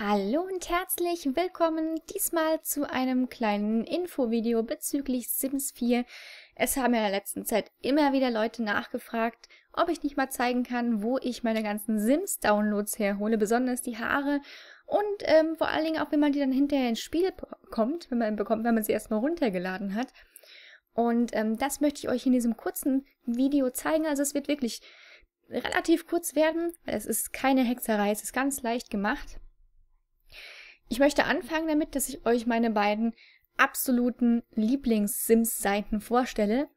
Hallo und herzlich willkommen diesmal zu einem kleinen Infovideo bezüglich Sims 4. Es haben ja in der letzten Zeit immer wieder Leute nachgefragt, ob ich nicht mal zeigen kann, wo ich meine ganzen Sims-Downloads herhole, besonders die Haare und ähm, vor allen Dingen auch, wenn man die dann hinterher ins Spiel kommt, wenn man bekommt, wenn man sie erstmal runtergeladen hat. Und ähm, das möchte ich euch in diesem kurzen Video zeigen. Also es wird wirklich relativ kurz werden, weil es ist keine Hexerei, es ist ganz leicht gemacht. Ich möchte anfangen damit, dass ich euch meine beiden absoluten Lieblings-Sims-Seiten vorstelle.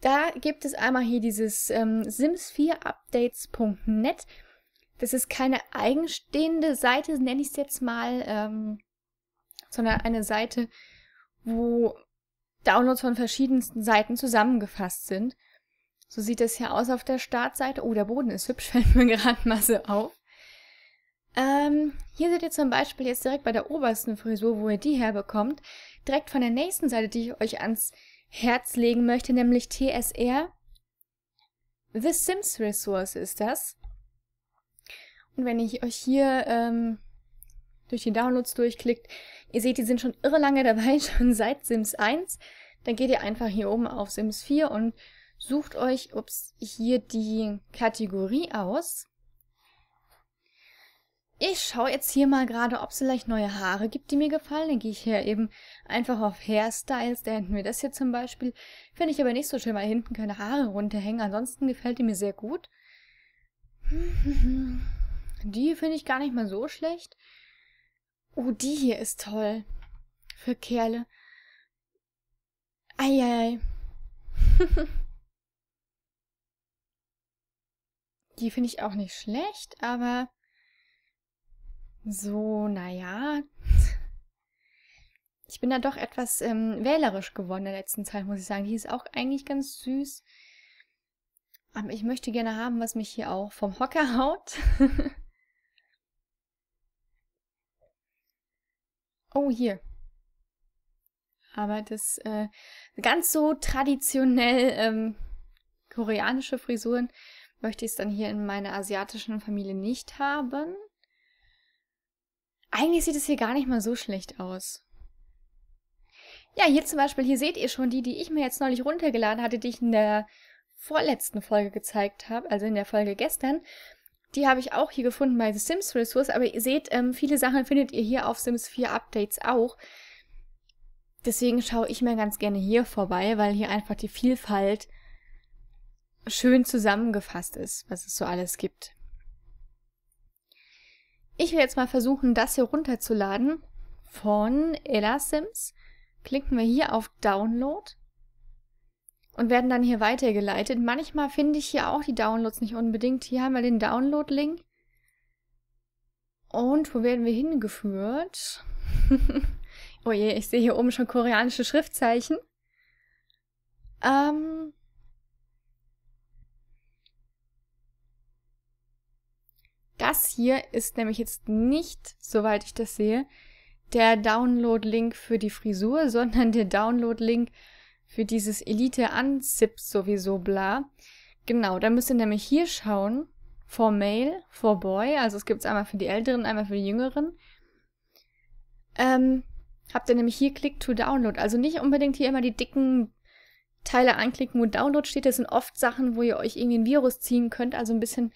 Da gibt es einmal hier dieses ähm, Sims4Updates.net. Das ist keine eigenstehende Seite, nenne ich es jetzt mal, ähm, sondern eine Seite, wo Downloads von verschiedensten Seiten zusammengefasst sind. So sieht das hier aus auf der Startseite. Oh, der Boden ist hübsch, fällt mir gerade Masse auf. Ähm, hier seht ihr zum Beispiel jetzt direkt bei der obersten Frisur, wo ihr die herbekommt, direkt von der nächsten Seite, die ich euch ans Herz legen möchte, nämlich TSR. The Sims Resource ist das. Und wenn ihr euch hier ähm, durch die Downloads durchklickt, ihr seht, die sind schon irre lange dabei, schon seit Sims 1. Dann geht ihr einfach hier oben auf Sims 4 und sucht euch ups, hier die Kategorie aus. Ich schaue jetzt hier mal gerade, ob es vielleicht neue Haare gibt, die mir gefallen. Dann gehe ich hier eben einfach auf Hairstyles. Da hätten wir das hier zum Beispiel. Finde ich aber nicht so schön, weil hinten keine Haare runterhängen. Ansonsten gefällt die mir sehr gut. Die finde ich gar nicht mal so schlecht. Oh, die hier ist toll. Für Kerle. Eieiei. die finde ich auch nicht schlecht, aber so, naja. Ich bin da doch etwas ähm, wählerisch geworden in der letzten Zeit, muss ich sagen. Die ist auch eigentlich ganz süß. Aber ähm, ich möchte gerne haben, was mich hier auch vom Hocker haut. oh, hier. Aber das äh, ganz so traditionell ähm, koreanische Frisuren möchte ich es dann hier in meiner asiatischen Familie nicht haben. Eigentlich sieht es hier gar nicht mal so schlecht aus. Ja, hier zum Beispiel, hier seht ihr schon die, die ich mir jetzt neulich runtergeladen hatte, die ich in der vorletzten Folge gezeigt habe, also in der Folge gestern. Die habe ich auch hier gefunden bei The Sims Resource, aber ihr seht, ähm, viele Sachen findet ihr hier auf Sims 4 Updates auch. Deswegen schaue ich mir ganz gerne hier vorbei, weil hier einfach die Vielfalt schön zusammengefasst ist, was es so alles gibt. Ich will jetzt mal versuchen, das hier runterzuladen von Ella Sims. Klicken wir hier auf Download und werden dann hier weitergeleitet. Manchmal finde ich hier auch die Downloads nicht unbedingt. Hier haben wir den Download-Link. Und wo werden wir hingeführt? oh je, ich sehe hier oben schon koreanische Schriftzeichen. Ähm, Das hier ist nämlich jetzt nicht, soweit ich das sehe, der Download-Link für die Frisur, sondern der Download-Link für dieses Elite anzip sowieso bla. Genau, da müsst ihr nämlich hier schauen, for Male, for Boy, also es gibt es einmal für die Älteren, einmal für die Jüngeren. Ähm, habt ihr nämlich hier Click to Download, also nicht unbedingt hier immer die dicken Teile anklicken, wo Download steht, das sind oft Sachen, wo ihr euch irgendwie ein Virus ziehen könnt, also ein bisschen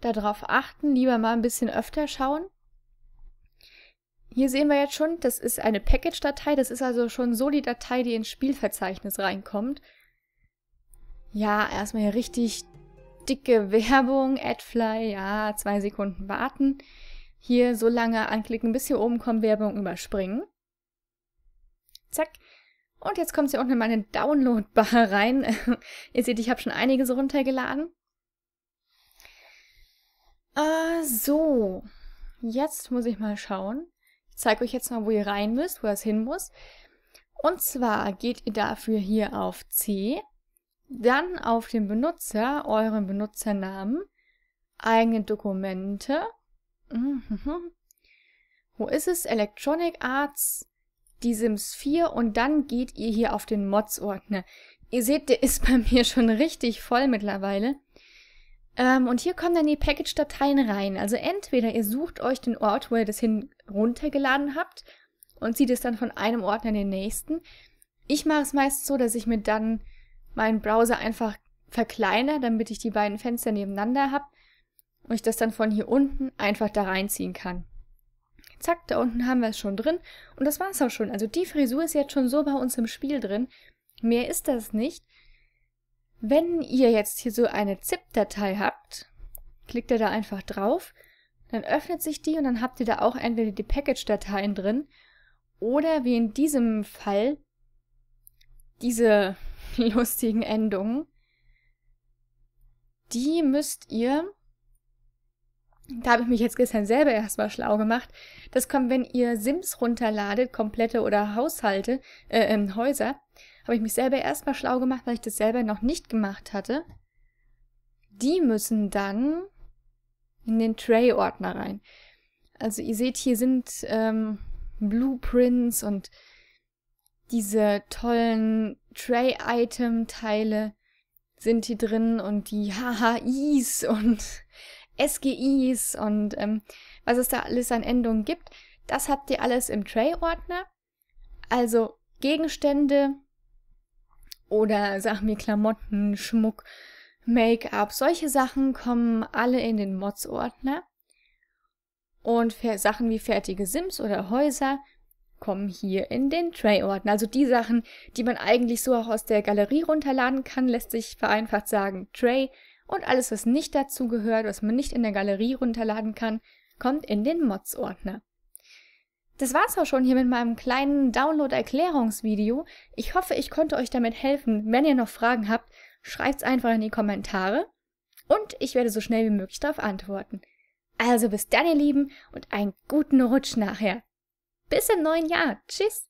darauf achten, lieber mal ein bisschen öfter schauen. Hier sehen wir jetzt schon, das ist eine Package-Datei, das ist also schon so die Datei, die ins Spielverzeichnis reinkommt. Ja, erstmal hier richtig dicke Werbung, Adfly, ja, zwei Sekunden warten. Hier so lange anklicken, bis hier oben kommt Werbung überspringen. Zack. Und jetzt kommt hier unten meine Downloadbar rein. Ihr seht, ich habe schon einiges runtergeladen. Äh, so. Jetzt muss ich mal schauen. Ich zeige euch jetzt mal, wo ihr rein müsst, wo das hin muss. Und zwar geht ihr dafür hier auf C, dann auf den Benutzer, euren Benutzernamen, eigene Dokumente. Mhm. Wo ist es? Electronic Arts, die Sims 4 und dann geht ihr hier auf den Mods-Ordner. Ihr seht, der ist bei mir schon richtig voll mittlerweile. Ähm, und hier kommen dann die Package-Dateien rein. Also entweder ihr sucht euch den Ort, wo ihr das hin runtergeladen habt und zieht es dann von einem Ordner in den nächsten. Ich mache es meist so, dass ich mir dann meinen Browser einfach verkleinere, damit ich die beiden Fenster nebeneinander habe und ich das dann von hier unten einfach da reinziehen kann. Zack, da unten haben wir es schon drin und das war es auch schon. Also die Frisur ist jetzt schon so bei uns im Spiel drin. Mehr ist das nicht. Wenn ihr jetzt hier so eine ZIP-Datei habt, klickt ihr da einfach drauf, dann öffnet sich die und dann habt ihr da auch entweder die Package-Dateien drin oder wie in diesem Fall diese lustigen Endungen. Die müsst ihr, da habe ich mich jetzt gestern selber erstmal schlau gemacht, das kommt, wenn ihr Sims runterladet, komplette oder Haushalte, äh, ähm, Häuser, habe ich mich selber erstmal schlau gemacht, weil ich das selber noch nicht gemacht hatte. Die müssen dann in den Tray-Ordner rein. Also ihr seht, hier sind ähm, Blueprints und diese tollen Tray-Item-Teile sind hier drin und die HHIs und SGIs und ähm, was es da alles an Endungen gibt. Das habt ihr alles im Tray-Ordner. Also Gegenstände, oder Sachen wie Klamotten, Schmuck, Make-up. Solche Sachen kommen alle in den Mods-Ordner. Und Sachen wie fertige Sims oder Häuser kommen hier in den Tray-Ordner. Also die Sachen, die man eigentlich so auch aus der Galerie runterladen kann, lässt sich vereinfacht sagen Tray. Und alles, was nicht dazu gehört, was man nicht in der Galerie runterladen kann, kommt in den Mods-Ordner. Das war's auch schon hier mit meinem kleinen Download-Erklärungsvideo. Ich hoffe, ich konnte euch damit helfen. Wenn ihr noch Fragen habt, schreibt's einfach in die Kommentare und ich werde so schnell wie möglich darauf antworten. Also bis dann, ihr Lieben, und einen guten Rutsch nachher. Bis im neuen Jahr. Tschüss.